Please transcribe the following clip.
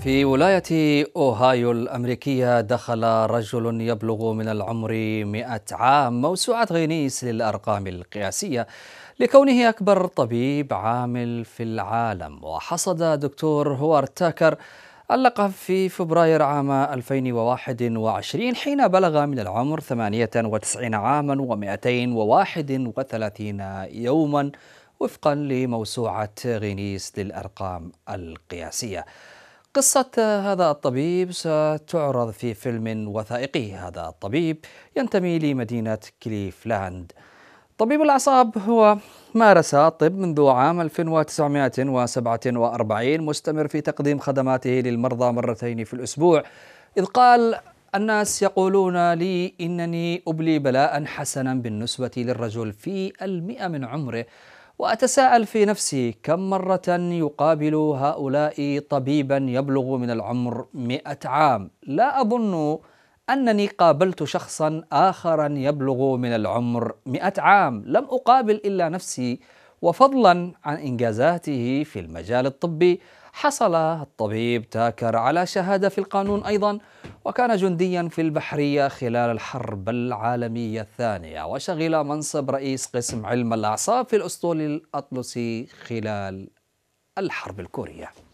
في ولاية أوهايو الأمريكية دخل رجل يبلغ من العمر 100 عام موسوعة غينيس للأرقام القياسية لكونه أكبر طبيب عامل في العالم وحصد دكتور هوارد تاكر اللقب في فبراير عام 2021 حين بلغ من العمر 98 عاما و231 يوما وفقا لموسوعة غينيس للأرقام القياسية قصة هذا الطبيب ستعرض في فيلم وثائقي هذا الطبيب ينتمي لمدينة كليفلاند طبيب الأعصاب هو مارس الطب منذ عام 1947 مستمر في تقديم خدماته للمرضى مرتين في الأسبوع إذ قال الناس يقولون لي إنني أبلي بلاء حسنا بالنسبة للرجل في المئة من عمره وأتساءل في نفسي كم مرة يقابل هؤلاء طبيبا يبلغ من العمر مئة عام لا أظن أنني قابلت شخصا آخرا يبلغ من العمر مئة عام لم أقابل إلا نفسي وفضلا عن إنجازاته في المجال الطبي حصل الطبيب تاكر على شهادة في القانون أيضا وكان جنديا في البحرية خلال الحرب العالمية الثانية وشغل منصب رئيس قسم علم الأعصاب في الأسطول الأطلسي خلال الحرب الكورية